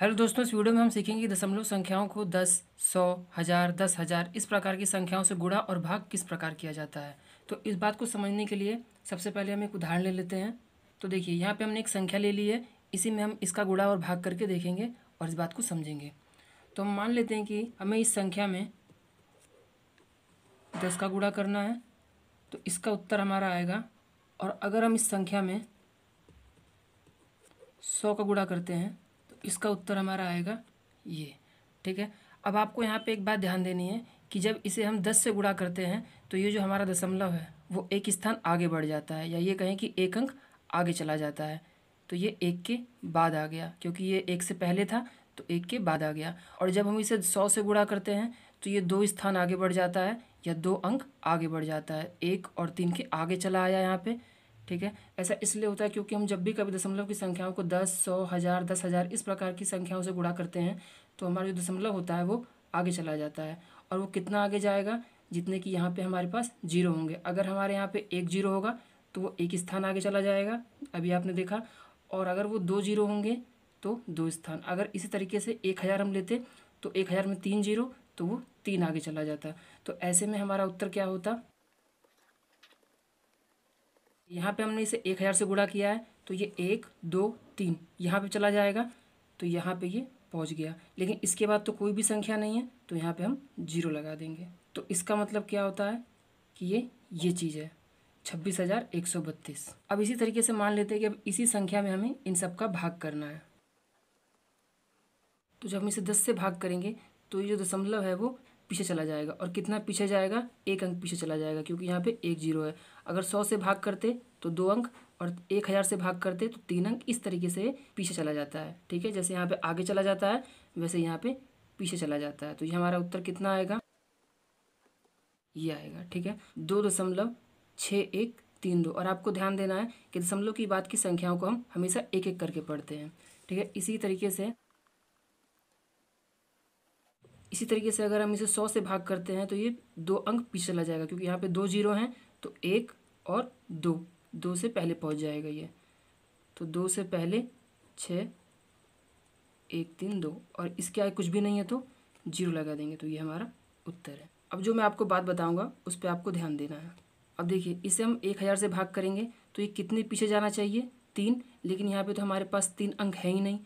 hello दोस्तों इस video में हम सीखेंगे दशमलव संख्याओं को दस सौ हज़ार दस हज़ार इस प्रकार की संख्याओं से गुड़ा और भाग किस प्रकार किया जाता है तो इस बात को समझने के लिए सबसे पहले हम एक उदाहरण ले लेते हैं तो देखिए यहाँ पे हमने एक संख्या ले ली है इसी में हम इसका गुड़ा और भाग करके देखेंगे और इस बात को समझेंगे तो हम मान लेते हैं कि हमें इस संख्या में दस का गुड़ा करना है तो इसका उत्तर हमारा आएगा और अगर हम इस संख्या में सौ का गुड़ा करते हैं इसका उत्तर हमारा आएगा ये ठीक है अब आपको यहाँ पे एक बात ध्यान देनी है कि जब इसे हम दस से गुड़ा करते हैं तो ये जो हमारा दशमलव है वो एक स्थान आगे बढ़ जाता है या ये कहें कि एक अंक आगे चला जाता है तो ये एक के बाद आ गया क्योंकि ये एक से पहले था तो एक के बाद आ गया और जब हम इसे सौ से गुड़ा करते हैं तो ये दो स्थान आगे बढ़ जाता है या दो अंक आगे बढ़ जाता है एक और तीन के आगे चला आया यहाँ पर ठीक है ऐसा इसलिए होता है क्योंकि हम जब भी कभी दशमलव की संख्याओं को दस सौ हज़ार दस हज़ार इस प्रकार की संख्याओं से गुणा करते हैं तो हमारा जो दशमलव होता है वो आगे चला जाता है और वो कितना आगे जाएगा जितने कि यहाँ पे हमारे पास जीरो होंगे अगर हमारे यहाँ पे एक जीरो होगा तो वो एक स्थान आगे चला जाएगा अभी आपने देखा और अगर वो दो जीरो होंगे तो दो स्थान अगर इसी तरीके से एक हज़ार हम लेते तो एक हज़ार में तीन जीरो तो वो तीन आगे चला जाता तो ऐसे में हमारा उत्तर क्या होता यहाँ पे हमने इसे एक हज़ार से गुड़ा किया है तो ये एक दो तीन यहाँ पे चला जाएगा तो यहाँ पे ये पहुँच गया लेकिन इसके बाद तो कोई भी संख्या नहीं है तो यहाँ पे हम जीरो लगा देंगे तो इसका मतलब क्या होता है कि ये ये चीज़ है छब्बीस हज़ार एक सौ बत्तीस अब इसी तरीके से मान लेते हैं कि अब इसी संख्या में हमें इन सब का भाग करना है तो जब हम इसे दस से भाग करेंगे तो ये जो दशमलव है वो पीछे चला जाएगा और कितना पीछे जाएगा एक अंक पीछे चला जाएगा क्योंकि यहाँ पे एक जीरो है अगर सौ से भाग करते तो दो अंक और एक हज़ार से भाग करते तो तीन अंक इस तरीके से पीछे चला जाता है ठीक है जैसे यहाँ पे आगे चला जाता है वैसे यहाँ पे पीछे चला जाता है तो ये हमारा उत्तर कितना आएगा ये आएगा ठीक है दो दशमलव छः एक तीन दो और आपको ध्यान देना है कि दशमलव की बात की संख्याओं को हम हमेशा एक एक करके पढ़ते हैं ठीक है इसी तरीके से इसी तरीके से अगर हम इसे सौ से भाग करते हैं तो ये दो अंक पीछे चला जाएगा क्योंकि यहाँ पे दो जीरो हैं तो एक और दो दो से पहले पहुंच जाएगा ये तो दो से पहले छः एक तीन दो और इसके आगे कुछ भी नहीं है तो जीरो लगा देंगे तो ये हमारा उत्तर है अब जो मैं आपको बात बताऊंगा उस पर आपको ध्यान देना है अब देखिए इसे हम एक हज़ार से भाग करेंगे तो ये कितने पीछे जाना चाहिए तीन लेकिन यहाँ पे तो हमारे पास तीन अंक है ही नहीं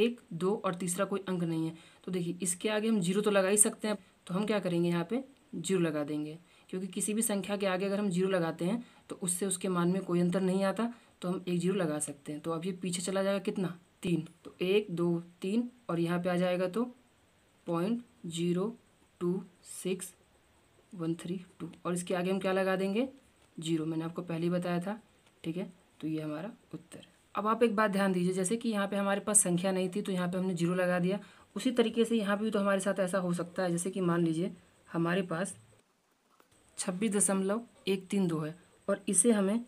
एक दो और तीसरा कोई अंक नहीं है तो देखिए इसके आगे हम जीरो तो लगा ही सकते हैं तो हम क्या करेंगे यहाँ पर जीरो लगा देंगे क्योंकि किसी भी संख्या के आगे अगर हम जीरो लगाते हैं तो उससे उसके मान में कोई अंतर नहीं आता तो हम एक जीरो लगा सकते हैं तो अब ये पीछे चला जाएगा कितना तीन तो एक दो तीन और यहाँ पे आ जाएगा तो point zero two six one three two और इसके आगे हम क्या लगा देंगे जीरो मैंने आपको पहले ही बताया था ठीक है तो ये हमारा उत्तर है अब आप एक बात ध्यान दीजिए जैसे कि यहाँ पे हमारे पास संख्या नहीं थी तो यहाँ पे हमने जीरो लगा दिया उसी तरीके से यहाँ पर भी तो हमारे साथ ऐसा हो सकता है जैसे कि मान लीजिए हमारे पास छब्बीस दशमलव एक तीन दो है और इसे हमें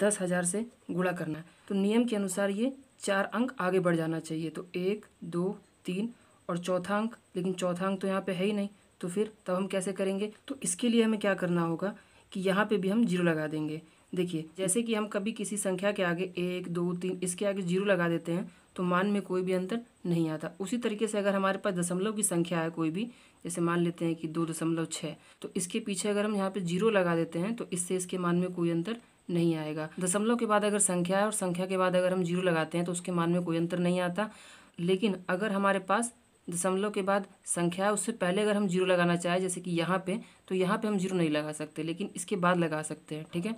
दस हज़ार से गुणा करना है तो नियम के अनुसार ये चार अंक आगे बढ़ जाना चाहिए तो एक दो तीन और चौथा अंक लेकिन चौथा अंक तो यहाँ पे है ही नहीं तो फिर तब हम कैसे करेंगे तो इसके लिए हमें क्या करना होगा कि यहाँ पे भी हम जीरो लगा देंगे देखिए जैसे कि हम कभी किसी संख्या के आगे एक दो तीन इसके आगे जीरो लगा देते हैं तो मान में कोई भी अंतर नहीं आता उसी तरीके से अगर हमारे पास दशमलव की संख्या है कोई भी जैसे मान लेते हैं कि दो दशमलव छः तो इसके पीछे अगर हम यहाँ पे जीरो लगा देते हैं तो इससे इसके मान में कोई अंतर नहीं आएगा दशमलव के बाद अगर संख्या है और संख्या के बाद अगर हम जीरो लगाते हैं तो उसके मान में कोई अंतर नहीं आता लेकिन अगर हमारे पास दशमलव के बाद संख्या है उससे पहले अगर हम जीरो लगाना चाहें जैसे कि यहाँ पे तो यहाँ पे हम जीरो नहीं लगा सकते लेकिन इसके बाद लगा सकते हैं ठीक है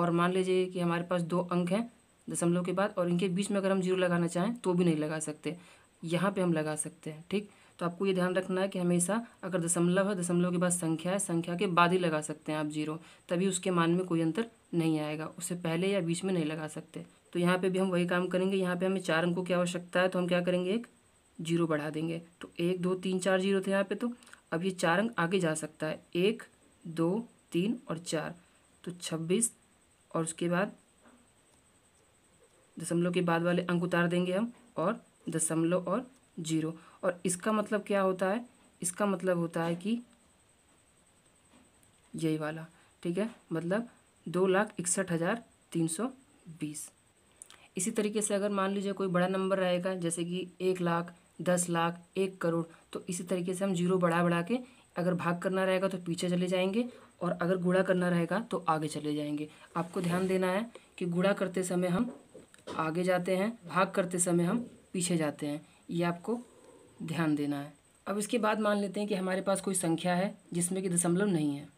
और मान लीजिए कि हमारे पास दो अंक हैं दशमलव के बाद और इनके बीच में अगर हम जीरो लगाना चाहें तो भी नहीं लगा सकते यहाँ पे हम लगा सकते हैं ठीक तो आपको ये ध्यान रखना है कि हमेशा अगर दशमलव है दशमलव के बाद संख्या है संख्या के बाद ही लगा सकते हैं आप जीरो तभी उसके मान में कोई अंतर नहीं आएगा उससे पहले या बीच में नहीं लगा सकते तो यहाँ पर भी हम वही काम करेंगे यहाँ पर हमें चार अंकों की आवश्यकता है तो हम क्या करेंगे एक जीरो बढ़ा देंगे तो एक दो तीन चार जीरो थे यहाँ पर तो अब ये चार अंक आगे जा सकता है एक दो तीन और चार तो छब्बीस और उसके बाद दशमलव के बाद वाले अंक उतार देंगे हम और दशमलव और जीरो और इसका मतलब क्या होता है इसका मतलब होता है कि यही वाला ठीक है मतलब दो लाख इकसठ हज़ार तीन सौ बीस इसी तरीके से अगर मान लीजिए कोई बड़ा नंबर रहेगा जैसे कि एक लाख दस लाख एक करोड़ तो इसी तरीके से हम जीरो बढ़ा बढ़ा के अगर भाग करना रहेगा तो पीछे चले जाएंगे और अगर गुड़ा करना रहेगा तो आगे चले जाएंगे आपको ध्यान देना है कि गुड़ा करते समय हम आगे जाते हैं भाग करते समय हम पीछे जाते हैं ये आपको ध्यान देना है अब इसके बाद मान लेते हैं कि हमारे पास कोई संख्या है जिसमें कि दशमलव नहीं है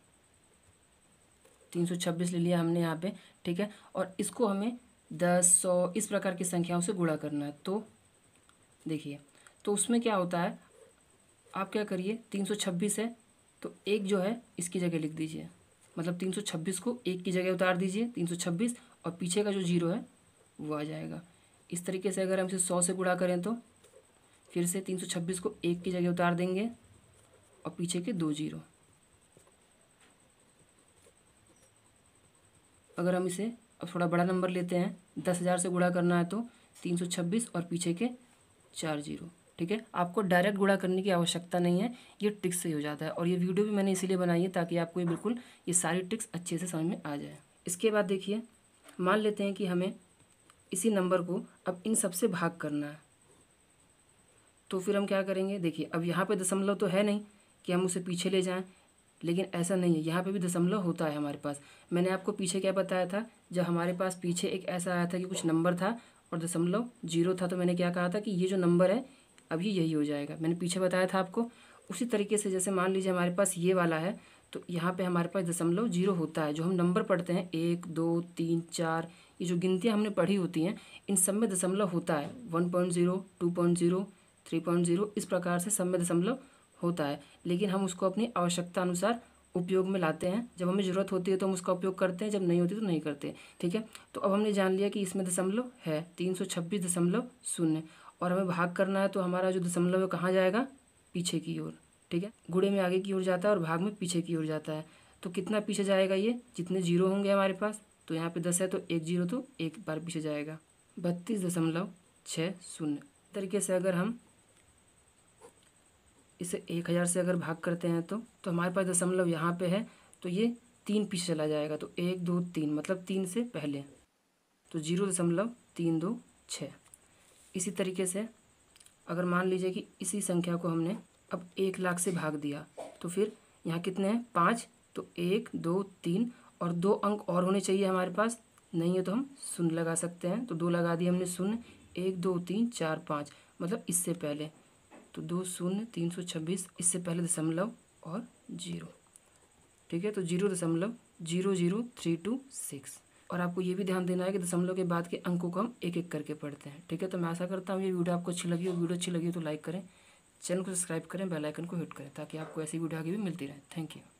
तीन सौ छब्बीस ले लिया हमने यहाँ पे ठीक है और इसको हमें दस सौ इस प्रकार की संख्याओं से गुणा करना है तो देखिए तो उसमें क्या होता है आप क्या करिए तीन सौ छब्बीस है तो एक जो है इसकी जगह लिख दीजिए मतलब तीन सौ छब्बीस को एक की जगह उतार दीजिए तीन सौ छब्बीस और पीछे का जो जीरो है वो आ जाएगा इस तरीके से अगर हम इसे सौ से गुणा करें तो फिर से तीन सौ छब्बीस को एक की जगह उतार देंगे और पीछे के दो जीरो अगर हम इसे अब थोड़ा बड़ा नंबर लेते हैं दस हज़ार से गुणा करना है तो तीन सौ छब्बीस और पीछे के चार जीरो ठीक है आपको डायरेक्ट गुणा करने की आवश्यकता नहीं है ये ट्रिक्स से हो जाता है और ये वीडियो भी मैंने इसीलिए बनाई है ताकि आपको ये बिल्कुल ये सारी ट्रिक्स अच्छे से समझ में आ जाए इसके बाद देखिए मान लेते हैं कि हमें इसी नंबर को अब इन सब से भाग करना है तो फिर हम क्या करेंगे देखिए अब यहाँ पे दशमलव तो है नहीं कि हम उसे पीछे ले जाएं लेकिन ऐसा नहीं है यहाँ पे भी दशमलव होता है हमारे पास मैंने आपको पीछे क्या बताया था जब हमारे पास पीछे एक ऐसा आया था कि कुछ नंबर था और दशमलव जीरो था तो मैंने क्या कहा था कि ये जो नंबर है अब ये यही हो जाएगा मैंने पीछे बताया था आपको उसी तरीके से जैसे मान लीजिए हमारे पास ये वाला है तो यहाँ पे हमारे पास दशमलव जीरो होता है जो हम नंबर पढ़ते हैं एक दो तीन चार ये जो गिनतियाँ हमने पढ़ी होती हैं इन सब में दशमलव होता है one point zero two point zero three point zero इस प्रकार से सब में दशमलव होता है लेकिन हम उसको अपनी आवश्यकता अनुसार उपयोग में लाते हैं जब हमें ज़रूरत होती है तो हम उसका उपयोग करते हैं जब नहीं होती तो नहीं करते ठीक है तो अब हमने जान लिया कि इसमें दशमलव है तीन सौ छब्बीस दशमलव शून्य और हमें भाग करना है तो हमारा जो दशमलव है कहाँ जाएगा पीछे की ओर ठीक है गुड़े में आगे की ओर जाता है और भाग में पीछे की ओर जाता है तो कितना पीछे जाएगा ये जितने जीरो होंगे हमारे पास तो यहाँ पे दस है तो एक जीरो तो एक बार पीछे जाएगा बत्तीस दशमलव छः शून्य तरीके से अगर हम इसे एक हज़ार से अगर भाग करते हैं तो तो हमारे पास दशमलव यहाँ पे है तो ये तीन पीछे चला जाएगा तो एक दो तीन मतलब तीन से पहले तो जीरो दशमलव तीन दो छः इसी तरीके से अगर मान लीजिए कि इसी संख्या को हमने अब एक लाख से भाग दिया तो फिर यहाँ कितने हैं पाँच तो एक दो तीन और दो अंक और होने चाहिए हमारे पास नहीं है तो हम शून्य लगा सकते हैं तो दो लगा दिए हमने शून्य एक दो तीन चार पाँच मतलब इससे पहले तो दो शून्य तीन सौ छब्बीस इससे पहले दशमलव और जीरो ठीक है तो जीरो दशमलव zero zero three two six और आपको ये भी ध्यान देना है कि दशमलव के बाद के अंकों को हम एक एक करके पढ़ते हैं ठीक है तो मैं आशा करता हूँ ये वीडियो आपको अच्छी लगी हो वीडियो अच्छी लगी हो तो लाइक करें चैनल को सब्सक्राइब करें बेल आइकन को हिट करें ताकि आपको ऐसी वीडियो आगे भी मिलती रहे थैंक यू